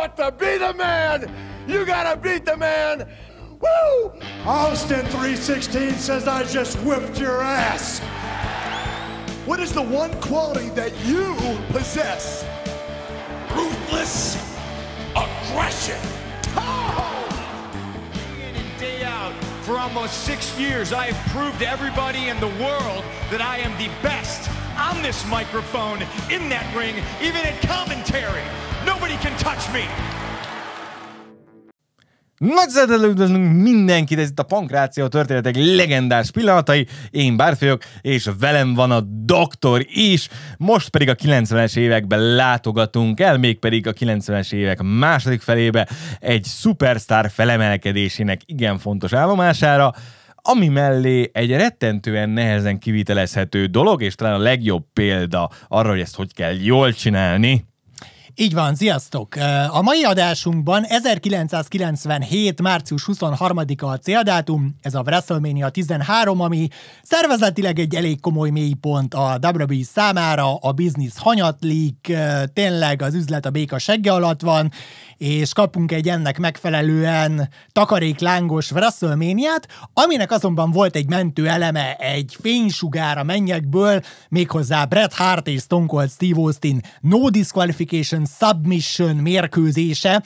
But to be the man, you gotta beat the man. Woo! Austin 316 says I just whipped your ass. What is the one quality that you possess? Ruthless aggression. Oh! Day in and day out, for almost six years, I have proved to everybody in the world that I am the best on this microphone, in that ring, even in commentary. Nobody can touch me. Nagy szeretettel üdvözlünk mindenkit, ez itt a Pankráció történetek legendás pillanatai. Én Bárfiok, és velem van a doktor is. Most pedig a 90-es években látogatunk el, mégpedig a 90-es évek második felébe egy szupersztár felemelkedésének igen fontos állomására ami mellé egy rettentően nehezen kivitelezhető dolog, és talán a legjobb példa arra, hogy ezt hogy kell jól csinálni, így van, sziasztok! A mai adásunkban 1997. március 23-a a céldátum, ez a WrestleMania 13, ami szervezetileg egy elég komoly mélypont a WWE számára, a biznisz hanyatlik, tényleg az üzlet a béka segge alatt van, és kapunk egy ennek megfelelően takaréklángos wrestlemania aminek azonban volt egy mentő eleme, egy fénysugár a mennyekből, méghozzá Bret Hart és Stone Cold Steve Austin no disqualification submission mérkőzése,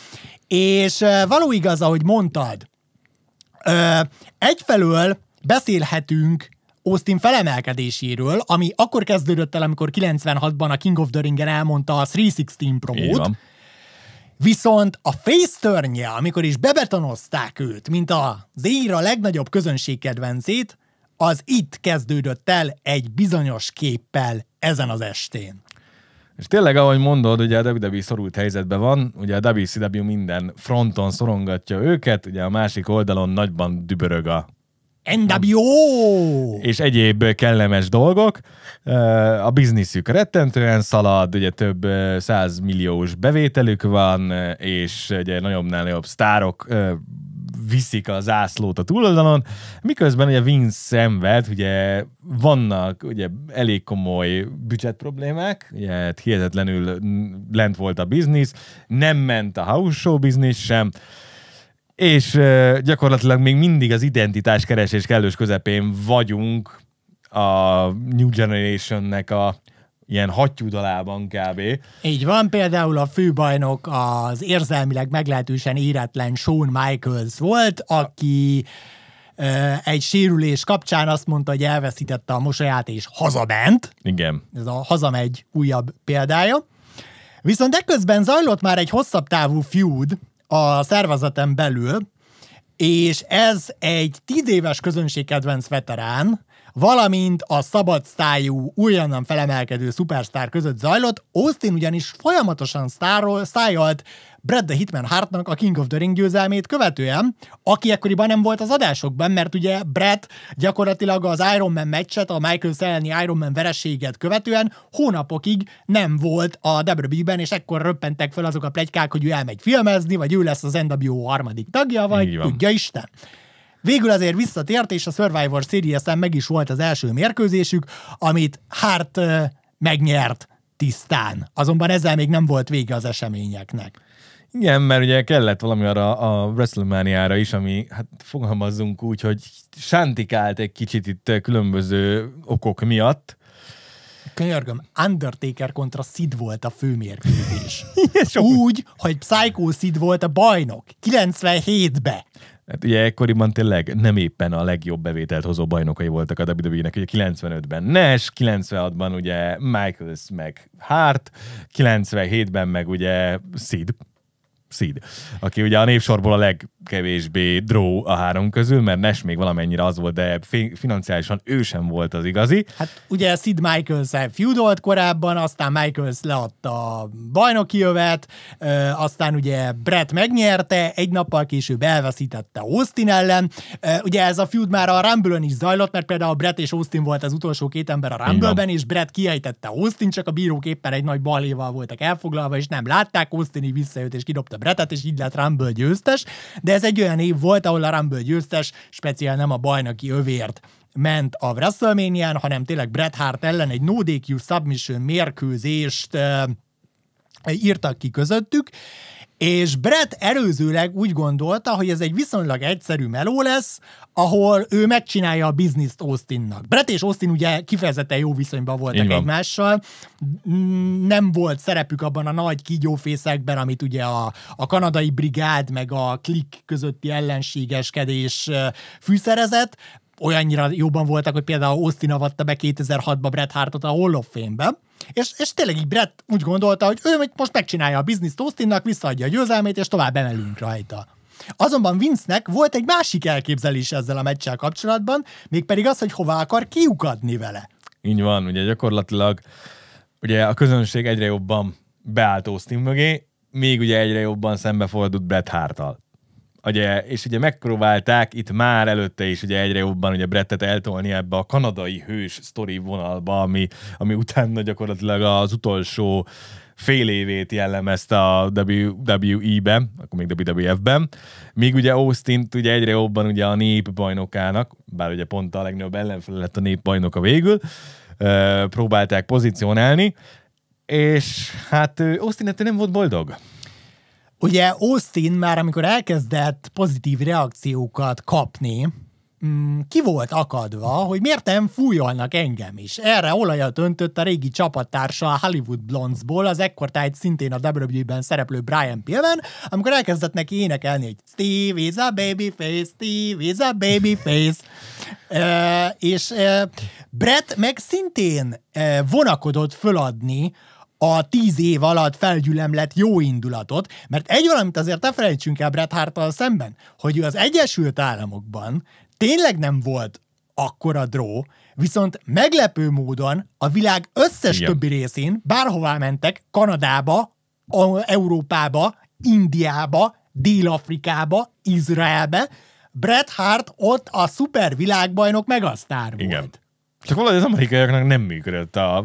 és való igaz, ahogy mondtad, egyfelől beszélhetünk Austin felemelkedéséről, ami akkor kezdődött el, amikor 96-ban a King of the Ring-en elmondta a 316 promót, Viszont a face törnje, amikor is bebetonozták őt, mint a Zéra legnagyobb közönség kedvencét, az itt kezdődött el egy bizonyos képpel ezen az estén. És tényleg, ahogy mondod, ugye a WWE szorult helyzetben van, ugye a WCW minden fronton szorongatja őket, ugye a másik oldalon nagyban dübörög a NWO! És egyéb kellemes dolgok. A bizniszük rettentően szalad, ugye több százmilliós bevételük van, és ugye nagyobbnál jobb sztárok viszik a zászlót a túloldalon, miközben ugye Vince szenved, ugye vannak ugye elég komoly büdzset problémák, ugye hihetetlenül lent volt a biznisz, nem ment a house show biznisz sem, és gyakorlatilag még mindig az identitás keresés kellős közepén vagyunk a New Generation-nek a ilyen hattyúdalában kb. Így van, például a főbajnok az érzelmileg meglehetősen éretlen Shawn Michaels volt, aki egy sérülés kapcsán azt mondta, hogy elveszítette a mosolyát és hazament. Igen. Ez a hazamegy újabb példája. Viszont ekközben zajlott már egy hosszabb távú feud a szervezeten belül, és ez egy tíz éves közönségkedvenc veterán, valamint a szabad sztájú, újonnan felemelkedő szupersztár között zajlott, Austin ugyanis folyamatosan sztárról szájolt Brad the Hitman Hartnak a King of the Ring győzelmét követően, aki ekkoriban nem volt az adásokban, mert ugye Brad gyakorlatilag az Iron Man meccset, a Michael elleni Iron Man vereséget követően hónapokig nem volt a WWE-ben, és ekkor röppentek fel azok a plegykák, hogy ő elmegy filmezni, vagy ő lesz az NWO harmadik tagja, vagy tudja Isten. Végül azért visszatért, és a Survivor Series-en meg is volt az első mérkőzésük, amit Hart megnyert tisztán. Azonban ezzel még nem volt vége az eseményeknek. Igen, mert ugye kellett valami arra a wrestlemania is, ami, hát fogalmazzunk úgy, hogy sántikált egy kicsit itt különböző okok miatt. Könyörgöm, Undertaker kontra Sid volt a főmérkőzés. úgy, hogy Psycho Sid volt a bajnok 97-be. Hát ugye ekkoriban tényleg nem éppen a legjobb bevételt hozó bajnokai voltak a WWE-nek, ugye 95-ben Nash, 96-ban ugye Michaels meg Hart, 97-ben meg ugye Sid, Seed, aki ugye a népsorból a legkevésbé dró a három közül, mert Nes még valamennyire az volt, de financiálisan ő sem volt az igazi. Hát ugye Sid Michaels feudolt korábban, aztán Michaels leadta a bajnoki jövet, aztán ugye Brett megnyerte, egy nappal később elveszítette Austin ellen. Ugye ez a feud már a rumble is zajlott, mert például Brett és Austin volt az utolsó két ember a rumble és Brett kiejtette Austin, csak a bírók éppen egy nagy baléval voltak elfoglalva, és nem látták, Austin így visszajött és kidobta Brettet, és így lett Rumble győztes, de ez egy olyan év volt, ahol a Rumble győztes speciál nem a bajnoki övért ment a wrestlemania hanem tényleg Bret Hart ellen egy no DQ submission mérkőzést e, írtak ki közöttük, és Brett előzőleg úgy gondolta, hogy ez egy viszonylag egyszerű meló lesz, ahol ő megcsinálja a bizniszt Austinnak. Brett és Austin ugye kifejezetten jó viszonyban voltak egymással, nem volt szerepük abban a nagy kígyófészekben, amit ugye a, a kanadai brigád meg a klik közötti ellenségeskedés fűszerezett, olyannyira jobban voltak, hogy például Austin avatta be 2006-ba Brett Hartot a Hall of Fame-be, és, és tényleg így Brett úgy gondolta, hogy ő most megcsinálja a bizniszt Austinnak, visszaadja a győzelmét, és tovább emelünk rajta. Azonban Vince-nek volt egy másik elképzelés ezzel a meccsel kapcsolatban, mégpedig az, hogy hova akar kiukadni vele. Így van, ugye gyakorlatilag ugye a közönség egyre jobban beállt Austin mögé, még ugye egyre jobban szembefordult Bret Harttal ugye, és ugye megpróbálták itt már előtte is ugye egyre jobban ugye Brettet eltolni ebbe a kanadai hős sztori vonalba, ami, ami utána gyakorlatilag az utolsó fél évét jellemezte a WWE-ben, akkor még WWF-ben, míg ugye austin ugye egyre jobban ugye a népbajnokának, bár ugye pont a legnagyobb ellenfele lett a népbajnoka végül, próbálták pozícionálni, és hát austin hát nem volt boldog. Ugye Austin már, amikor elkezdett pozitív reakciókat kapni, mm, ki volt akadva, hogy miért nem fújolnak engem is. Erre olajat öntött a régi csapattársa a Hollywood Blondesból, az ekkortájt szintén a WWE-ben szereplő Brian Pillman, amikor elkezdett neki énekelni, hogy Steve is a baby face, Steve is a face. e, és e, Brett meg szintén e, vonakodott föladni, a tíz év alatt felgyülemlett jó indulatot, mert egy valamit azért ne felejtsünk el Bret Harttal szemben, hogy ő az Egyesült Államokban tényleg nem volt akkora dró, viszont meglepő módon a világ összes Igen. többi részén, bárhová mentek, Kanadába, Európába, Indiába, Dél-Afrikába, Izraelbe, Bret Hart ott a szuper világbajnok megasztár volt. Igen. Csak valahogy az amerikaiaknak nem működött a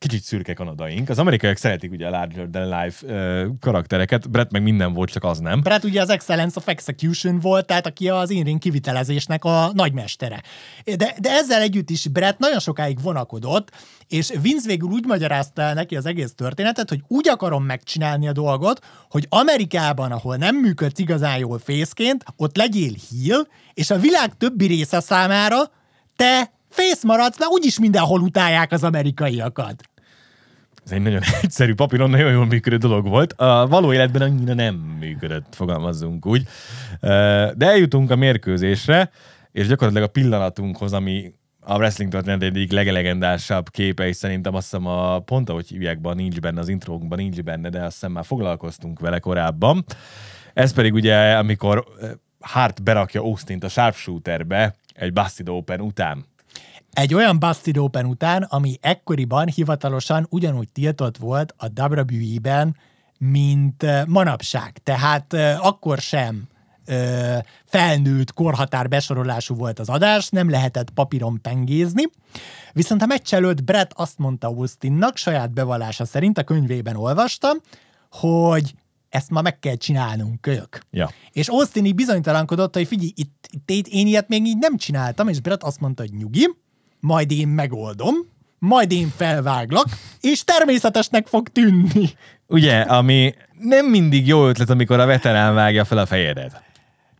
kicsit szürke kanadaink. Az amerikaiak szeretik ugye a larger than life uh, karaktereket, Brett meg minden volt, csak az nem. Brett ugye az Excellence of Execution volt, tehát aki az in kivitelezésnek a nagymestere. De, de ezzel együtt is Brett nagyon sokáig vonakodott, és Vince végül úgy magyarázta el neki az egész történetet, hogy úgy akarom megcsinálni a dolgot, hogy Amerikában, ahol nem működt igazán jól fészként, ott legyél heel, és a világ többi része számára te fész maradsz, mert úgyis mindenhol utálják az amerikaiakat. Ez egy nagyon egyszerű papíron nagyon jól működő dolog volt. A való életben annyira nem működött, fogalmazzunk úgy. De eljutunk a mérkőzésre, és gyakorlatilag a pillanatunkhoz, ami a wrestling történet egyik legelegendásabb képe, és szerintem azt hiszem a pont, ahogy hívjákban nincs benne, az intrókban nincs benne, de azt hiszem már foglalkoztunk vele korábban. Ez pedig ugye, amikor Hart berakja austin a sharpshooterbe egy bastido Open után. Egy olyan Busted Open után, ami ekkoriban hivatalosan ugyanúgy tiltott volt a WWE-ben, mint manapság. Tehát akkor sem felnőtt korhatár besorolású volt az adás, nem lehetett papíron pengézni. Viszont a meccs előtt Brett azt mondta Austinnak, saját bevallása szerint a könyvében olvastam, hogy ezt ma meg kell csinálnunk, kölyök. Ja. És Austin így bizonytalankodott, hogy figyelj, itt, itt, itt én ilyet még így nem csináltam, és Brett azt mondta, hogy nyugi, majd én megoldom, majd én felváglak, és természetesnek fog tűnni. Ugye, ami nem mindig jó ötlet, amikor a veterán vágja fel a fejedet.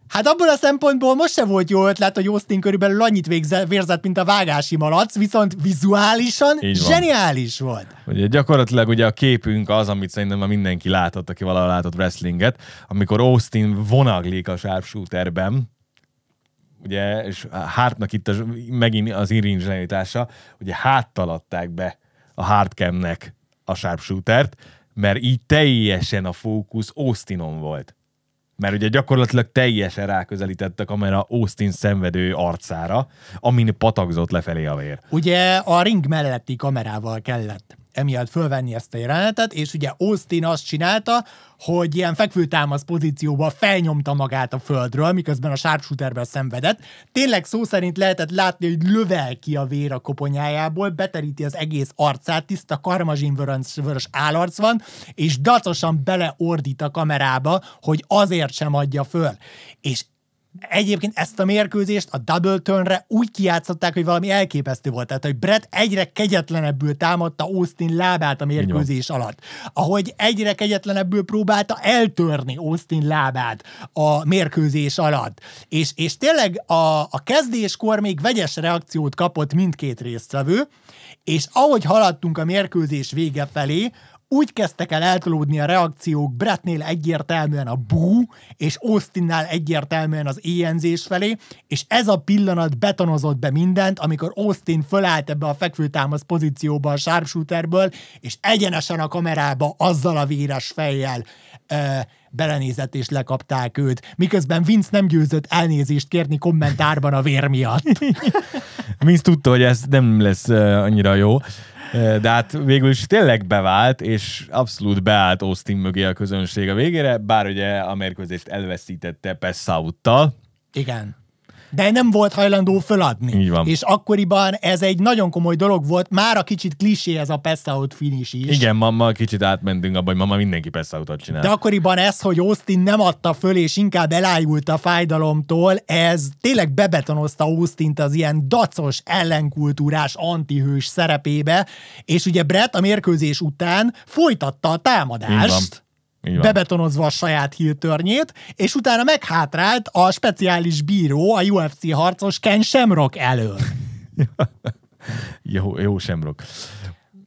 Hát abból a szempontból most se volt jó ötlet, hogy Austin körülbelül annyit végzel, vérzett, mint a vágási malac, viszont vizuálisan zseniális volt. Ugye gyakorlatilag ugye a képünk az, amit szerintem már mindenki látott, aki valahol látott wrestlinget, amikor Austin vonaglik a sharpshooterben, ugye, és Hartnak itt az, megint az irányzsányítása, ugye háttal adták be a hardcamnek a sharpshootert, mert így teljesen a fókusz Austinon volt. Mert ugye gyakorlatilag teljesen ráközelített a kamera Austin szenvedő arcára, amin patakzott lefelé a vér. Ugye a ring melletti kamerával kellett emiatt fölvenni ezt a jelenetet, és ugye Austin azt csinálta, hogy ilyen fekvőtámasz pozícióba felnyomta magát a földről, miközben a sharpshooterben szenvedett. Tényleg szó szerint lehetett látni, hogy lövel ki a vér a koponyájából, beteríti az egész arcát, tiszta karmazsinvörös állarc van, és dacosan beleordít a kamerába, hogy azért sem adja föl. És Egyébként ezt a mérkőzést a double turnre úgy kiátszották, hogy valami elképesztő volt. Tehát, hogy Brett egyre kegyetlenebbül támadta Austin lábát a mérkőzés alatt. Ahogy egyre kegyetlenebbül próbálta eltörni Austin lábát a mérkőzés alatt. És, és tényleg a, a kezdéskor még vegyes reakciót kapott mindkét résztvevő, és ahogy haladtunk a mérkőzés vége felé, úgy kezdtek el eltolódni a reakciók Brettnél egyértelműen a bú, és Austinnál egyértelműen az éjjelzés felé, és ez a pillanat betonozott be mindent, amikor Austin fölállt ebbe a fekvőtámasz pozícióba a sharpshooterből, és egyenesen a kamerába azzal a véres fejjel euh, belenézett és lekapták őt, miközben Vince nem győzött elnézést kérni kommentárban a vér miatt. Vince tudta, hogy ez nem lesz annyira jó. De hát végül is tényleg bevált, és abszolút beállt Austin mögé a közönség a végére, bár ugye a mérkőzést elveszítette Pessauttal. Igen de nem volt hajlandó föladni. Így van. És akkoriban ez egy nagyon komoly dolog volt, már a kicsit klisé ez a pass out finish is. Igen, ma, ma kicsit átmentünk abba, hogy ma, ma mindenki pass out csinál. De akkoriban ez, hogy Austin nem adta föl, és inkább elájult a fájdalomtól, ez tényleg bebetonozta Austin-t az ilyen dacos, ellenkultúrás, antihős szerepébe, és ugye Brett a mérkőzés után folytatta a támadást bebetonozva a saját hírtörnyét, és utána meghátrált a speciális bíró, a UFC harcos Ken Shamrock elől. jó, jó Shamrock.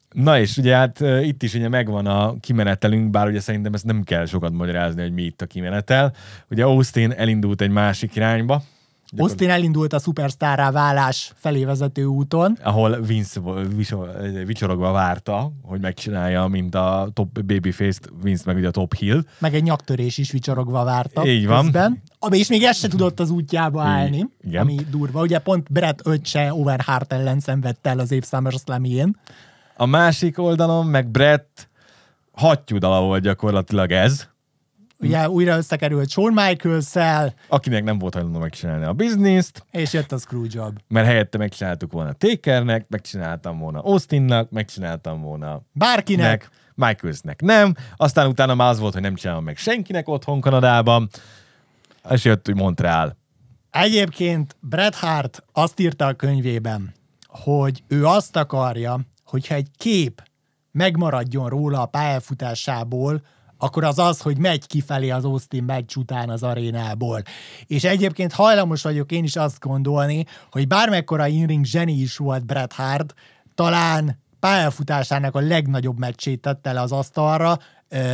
Na és ugye hát itt is ugye megvan a kimenetelünk, bár ugye szerintem ezt nem kell sokat magyarázni, hogy mi itt a kimenetel. Ugye Austin elindult egy másik irányba, Austin elindult a szupersztárrá válás felé vezető úton. Ahol Vince vicsorogva várta, hogy megcsinálja, mint a top babyface-t, Vince meg ugye a top hill. Meg egy nyaktörés is vicsorogva várta. Így van. Közben, És is még ezt se tudott az útjába állni, Igen. ami durva. Ugye pont Brett öccse Overheart ellen szenvedte el az év summerslam A másik oldalon meg Brett hattyúdala volt gyakorlatilag ez ugye újra összekerült Shawn michaels szel Akinek nem volt hajlandó megcsinálni a bizniszt. És jött a Screwjob. Mert helyette megcsináltuk volna Takernek, megcsináltam volna Austinnak, megcsináltam volna bárkinek. Nek, Michaelsnek nem. Aztán utána már az volt, hogy nem csinálom meg senkinek otthon Kanadában. És jött, hogy Montreal. Egyébként Bret Hart azt írta a könyvében, hogy ő azt akarja, hogyha egy kép megmaradjon róla a pályafutásából, akkor az az, hogy megy kifelé az Austin meccs után az arénából. És egyébként hajlamos vagyok én is azt gondolni, hogy bármekkora inring zseni is volt Bret Hart, talán pályafutásának a legnagyobb meccsét tette le az asztalra,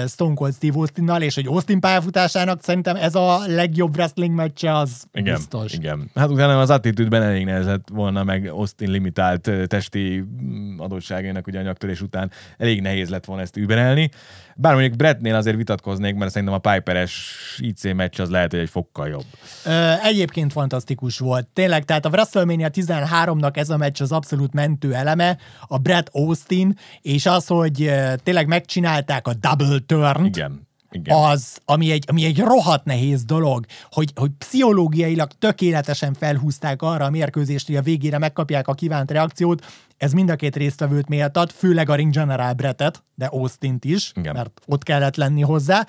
Stone Cold Steve austin és egy Austin pályafutásának szerintem ez a legjobb wrestling meccse az igen, biztos. Igen, hát utána az attitűdben elég nehezett volna meg Austin limitált testi mm, adottságainak ugye a nyaktörés után elég nehéz lett volna ezt überelni. Bár mondjuk Brettnél azért vitatkoznék, mert szerintem a Piperes IC meccs az lehet, hogy egy fokkal jobb. Ö, egyébként fantasztikus volt. Tényleg, tehát a WrestleMania 13-nak ez a meccs az abszolút mentő eleme, a Brett Austin, és az, hogy tényleg megcsinálták a double turn Igen. Igen. az, ami egy, ami egy rohadt nehéz dolog, hogy, hogy pszichológiailag tökéletesen felhúzták arra a mérkőzést, hogy a végére megkapják a kívánt reakciót, ez mind a két résztvevőt méltat, főleg a Ring General Brettet, de austin is, Igen. mert ott kellett lenni hozzá,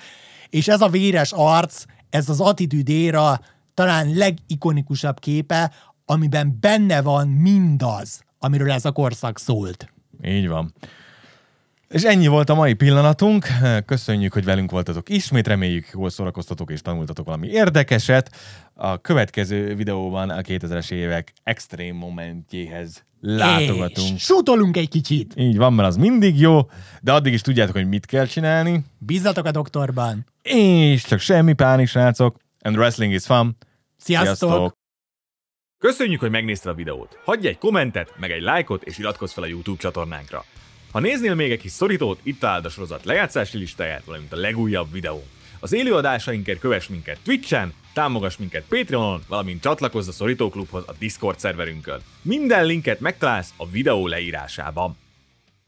és ez a véres arc, ez az attitűdéra talán legikonikusabb képe, amiben benne van mindaz, amiről ez a korszak szólt. Így van. És ennyi volt a mai pillanatunk. Köszönjük, hogy velünk voltatok ismét. Reméljük, hogy szórakoztatok és tanultatok valami érdekeset. A következő videóban a 2000-es évek extrém momentjéhez látogatunk. És sútolunk egy kicsit. Így van, mert az mindig jó, de addig is tudjátok, hogy mit kell csinálni. Bízzatok a doktorban. És csak semmi pánik, srácok. And wrestling is fun. Sziasztok! Sziasztok. Köszönjük, hogy megnézted a videót. Hagyj egy kommentet, meg egy lájkot, és iratkozz fel a YouTube csatornánkra. Ha néznél még egy kis szorítót, itt áld a sorozat lejátszási listáját, valamint a legújabb videó. Az élőadásainkért kövess minket Twitch-en, támogass minket Patreonon, valamint csatlakozz a szorítóklubhoz a Discord szerverünkön. Minden linket megtalálsz a videó leírásában.